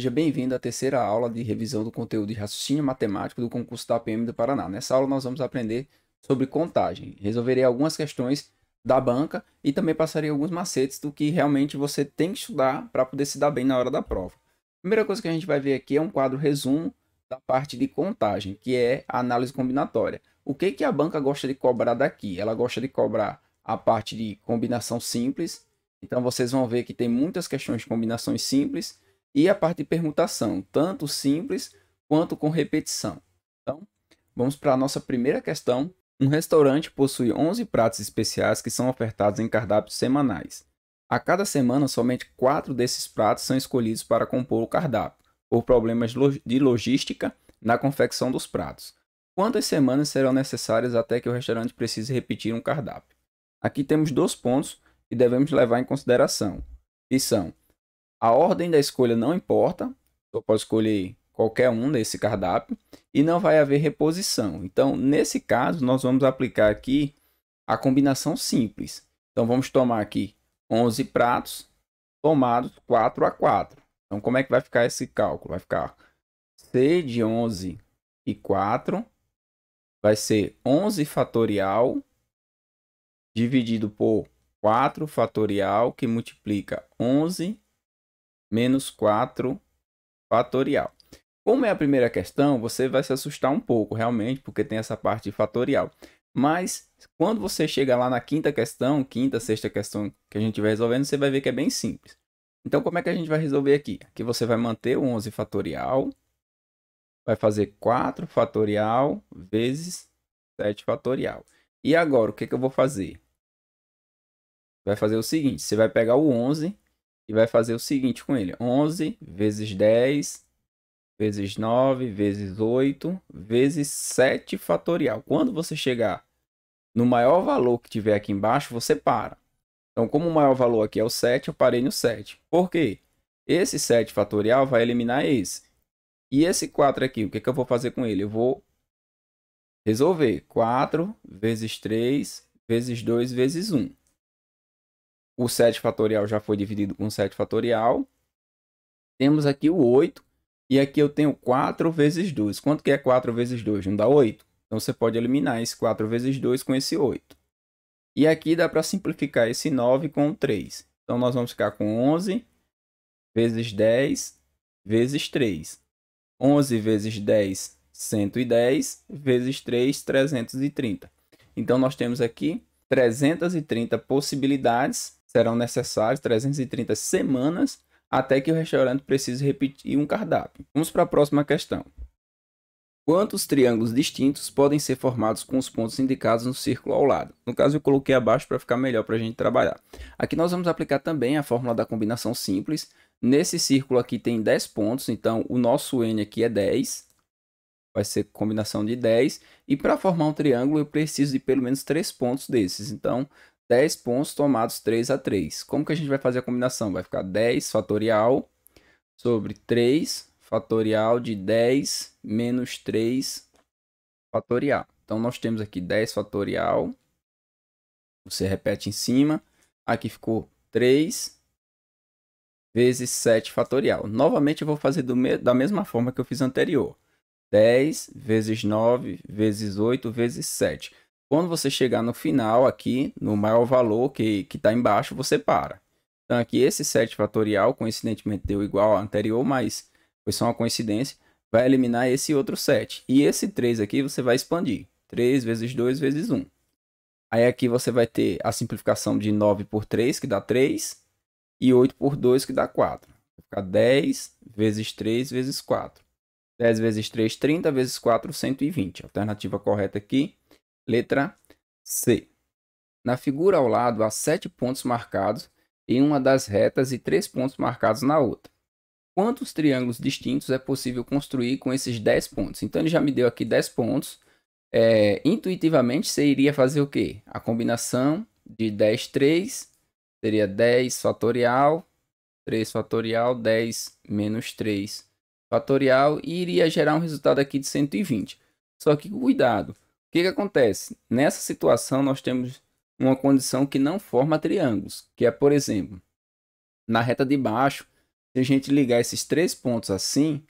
Seja bem-vindo à terceira aula de revisão do conteúdo de raciocínio matemático do concurso da PM do Paraná. Nessa aula nós vamos aprender sobre contagem. Resolverei algumas questões da banca e também passarei alguns macetes do que realmente você tem que estudar para poder se dar bem na hora da prova. A primeira coisa que a gente vai ver aqui é um quadro resumo da parte de contagem, que é a análise combinatória. O que, que a banca gosta de cobrar daqui? Ela gosta de cobrar a parte de combinação simples. Então vocês vão ver que tem muitas questões de combinações simples e a parte de permutação, tanto simples quanto com repetição. Então, vamos para a nossa primeira questão. Um restaurante possui 11 pratos especiais que são ofertados em cardápios semanais. A cada semana, somente 4 desses pratos são escolhidos para compor o cardápio, por problemas de logística na confecção dos pratos. Quantas semanas serão necessárias até que o restaurante precise repetir um cardápio? Aqui temos dois pontos que devemos levar em consideração, que são a ordem da escolha não importa, eu posso escolher qualquer um desse cardápio e não vai haver reposição. Então, nesse caso, nós vamos aplicar aqui a combinação simples. Então, vamos tomar aqui 11 pratos tomados 4 a 4. Então, como é que vai ficar esse cálculo? Vai ficar C de 11 e 4 vai ser 11 fatorial dividido por 4 fatorial que multiplica 11 menos 4 fatorial. Como é a primeira questão, você vai se assustar um pouco, realmente, porque tem essa parte fatorial. Mas quando você chega lá na quinta questão, quinta, sexta questão que a gente vai resolvendo, você vai ver que é bem simples. Então, como é que a gente vai resolver aqui? Aqui você vai manter o 11 fatorial, vai fazer 4 fatorial vezes 7 fatorial. E agora, o que, que eu vou fazer? Vai fazer o seguinte, você vai pegar o 11 e vai fazer o seguinte com ele. 11 vezes 10 vezes 9 vezes 8 vezes 7 fatorial. Quando você chegar no maior valor que tiver aqui embaixo, você para. Então, como o maior valor aqui é o 7, eu parei no 7. Por quê? Esse 7 fatorial vai eliminar esse. E esse 4 aqui, o que, que eu vou fazer com ele? Eu vou resolver 4 vezes 3 vezes 2 vezes 1. O 7 fatorial já foi dividido com 7 fatorial. Temos aqui o 8. E aqui eu tenho 4 vezes 2. Quanto que é 4 vezes 2? Não dá 8? Então você pode eliminar esse 4 vezes 2 com esse 8. E aqui dá para simplificar esse 9 com 3. Então nós vamos ficar com 11 vezes 10 vezes 3. 11 vezes 10, 110, vezes 3, 330. Então nós temos aqui 330 possibilidades Serão necessárias 330 semanas até que o restaurante precise repetir um cardápio. Vamos para a próxima questão. Quantos triângulos distintos podem ser formados com os pontos indicados no círculo ao lado? No caso, eu coloquei abaixo para ficar melhor para a gente trabalhar. Aqui nós vamos aplicar também a fórmula da combinação simples. Nesse círculo aqui tem 10 pontos, então o nosso N aqui é 10. Vai ser combinação de 10. E para formar um triângulo, eu preciso de pelo menos 3 pontos desses. Então, 10 pontos tomados 3 a 3. Como que a gente vai fazer a combinação? Vai ficar 10 fatorial sobre 3 fatorial de 10 menos 3 fatorial. Então, nós temos aqui 10 fatorial. Você repete em cima. Aqui ficou 3 vezes 7 fatorial. Novamente, eu vou fazer me da mesma forma que eu fiz anterior. 10 vezes 9 vezes 8 vezes 7. Quando você chegar no final aqui, no maior valor que está embaixo, você para. Então aqui esse 7 fatorial, coincidentemente deu igual ao anterior, mas foi só uma coincidência, vai eliminar esse outro 7. E esse 3 aqui você vai expandir. 3 vezes 2 vezes 1. Aí aqui você vai ter a simplificação de 9 por 3, que dá 3, e 8 por 2, que dá 4. Vai ficar 10 vezes 3 vezes 4. 10 vezes 3, 30, vezes 4, 120. A alternativa correta aqui Letra C. Na figura ao lado há sete pontos marcados em uma das retas e três pontos marcados na outra. Quantos triângulos distintos é possível construir com esses 10 pontos? Então ele já me deu aqui 10 pontos. É, intuitivamente você iria fazer o quê? A combinação de 10, 3 seria 10 fatorial, 3 fatorial, 10 menos 3 fatorial e iria gerar um resultado aqui de 120. Só que cuidado, o que, que acontece? Nessa situação, nós temos uma condição que não forma triângulos, que é, por exemplo, na reta de baixo, se a gente ligar esses três pontos assim,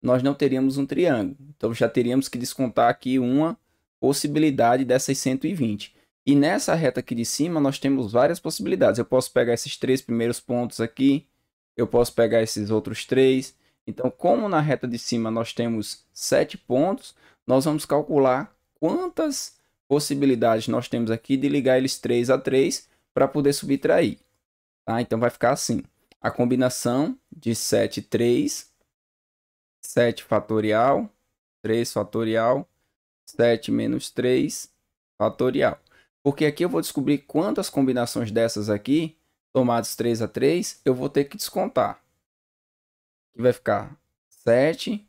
nós não teríamos um triângulo. Então, já teríamos que descontar aqui uma possibilidade dessas 120. E nessa reta aqui de cima, nós temos várias possibilidades. Eu posso pegar esses três primeiros pontos aqui, eu posso pegar esses outros três. Então, como na reta de cima nós temos sete pontos, nós vamos calcular quantas possibilidades nós temos aqui de ligar eles 3 a 3 para poder subtrair. Tá? Então vai ficar assim. A combinação de 7 e 3, 7 fatorial, 3 fatorial, 7 menos 3 fatorial. Porque aqui eu vou descobrir quantas combinações dessas aqui, tomadas 3 a 3, eu vou ter que descontar. Que vai ficar 7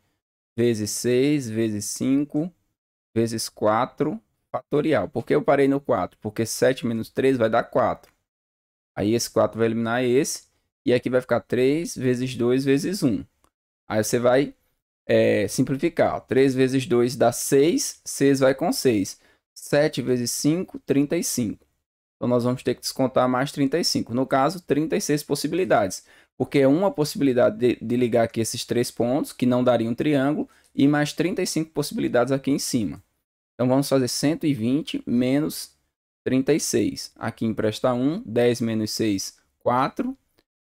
vezes 6 vezes 5 vezes 4 fatorial. Por que eu parei no 4? Porque 7 menos 3 vai dar 4. Aí esse 4 vai eliminar esse. E aqui vai ficar 3 vezes 2 vezes 1. Aí você vai é, simplificar. 3 vezes 2 dá 6. 6 vai com 6. 7 vezes 5, 35. Então, nós vamos ter que descontar mais 35. No caso, 36 possibilidades. Porque é uma possibilidade de, de ligar aqui esses três pontos, que não daria um triângulo e mais 35 possibilidades aqui em cima. Então vamos fazer 120 menos 36. Aqui empresta 1, 10 menos 6, 4,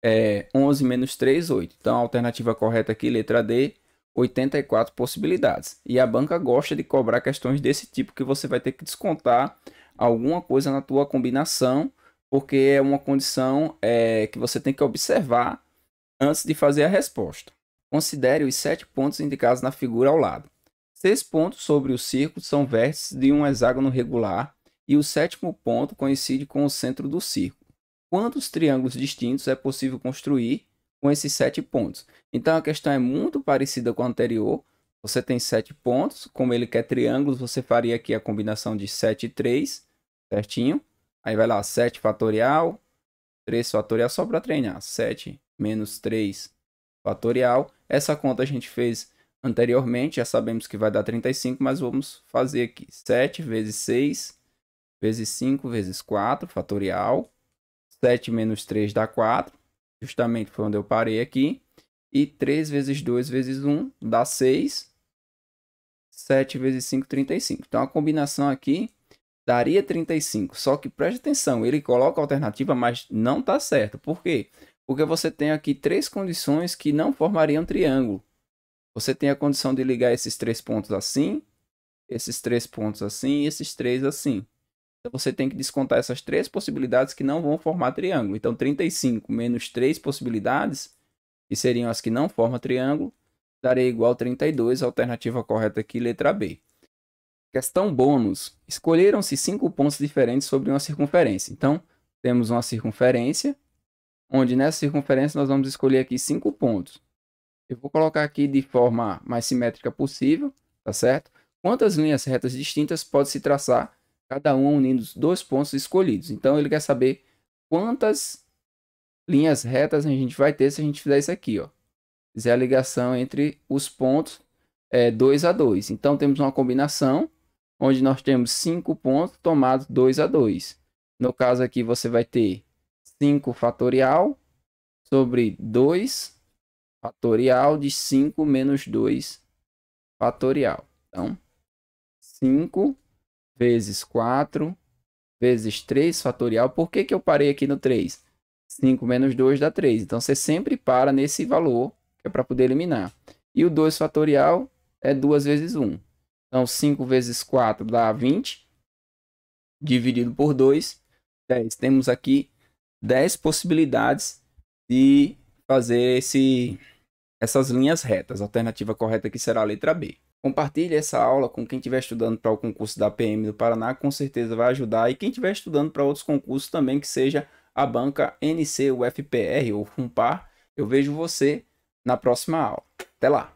é, 11 menos 3, 8. Então a alternativa correta aqui, letra D, 84 possibilidades. E a banca gosta de cobrar questões desse tipo que você vai ter que descontar alguma coisa na tua combinação, porque é uma condição é, que você tem que observar antes de fazer a resposta. Considere os sete pontos indicados na figura ao lado. Seis pontos sobre o círculo são vértices de um hexágono regular e o sétimo ponto coincide com o centro do círculo. Quantos triângulos distintos é possível construir com esses sete pontos? Então a questão é muito parecida com a anterior. Você tem sete pontos, como ele quer triângulos, você faria aqui a combinação de 7 e 3, certinho? Aí vai lá, 7 fatorial, 3 fatorial, só para treinar. 7 menos 3 fatorial. Essa conta a gente fez anteriormente, já sabemos que vai dar 35, mas vamos fazer aqui 7 vezes 6 vezes 5 vezes 4 fatorial. 7 menos 3 dá 4, justamente foi onde eu parei aqui. E 3 vezes 2 vezes 1 dá 6. 7 vezes 5, 35. Então a combinação aqui daria 35. Só que preste atenção, ele coloca a alternativa, mas não está certo. Por quê? Porque você tem aqui três condições que não formariam triângulo. Você tem a condição de ligar esses três pontos assim, esses três pontos assim e esses três assim. Então você tem que descontar essas três possibilidades que não vão formar triângulo. Então 35 menos três possibilidades, que seriam as que não formam triângulo, daria igual a 32, alternativa correta aqui, letra B. Questão bônus. Escolheram-se cinco pontos diferentes sobre uma circunferência. Então, temos uma circunferência onde nessa circunferência nós vamos escolher aqui cinco pontos. Eu vou colocar aqui de forma mais simétrica possível, tá certo? Quantas linhas retas distintas pode se traçar, cada uma unindo os dois pontos escolhidos. Então ele quer saber quantas linhas retas a gente vai ter se a gente fizer isso aqui, ó. Fizer a ligação entre os pontos é, 2 a 2. Então temos uma combinação onde nós temos cinco pontos tomados 2 a 2. No caso aqui você vai ter 5 fatorial sobre 2 fatorial de 5 menos 2 fatorial. Então, 5 vezes 4 vezes 3 fatorial. Por que, que eu parei aqui no 3? 5 menos 2 dá 3. Então, você sempre para nesse valor, que é para poder eliminar. E o 2 fatorial é 2 vezes 1. Então, 5 vezes 4 dá 20, dividido por 2, 10. Temos aqui 10 possibilidades de fazer esse, essas linhas retas. A alternativa correta aqui será a letra B. Compartilhe essa aula com quem estiver estudando para o concurso da PM do Paraná, com certeza vai ajudar. E quem estiver estudando para outros concursos também, que seja a banca NC, UFPR ou FUMPAR, Eu vejo você na próxima aula. Até lá!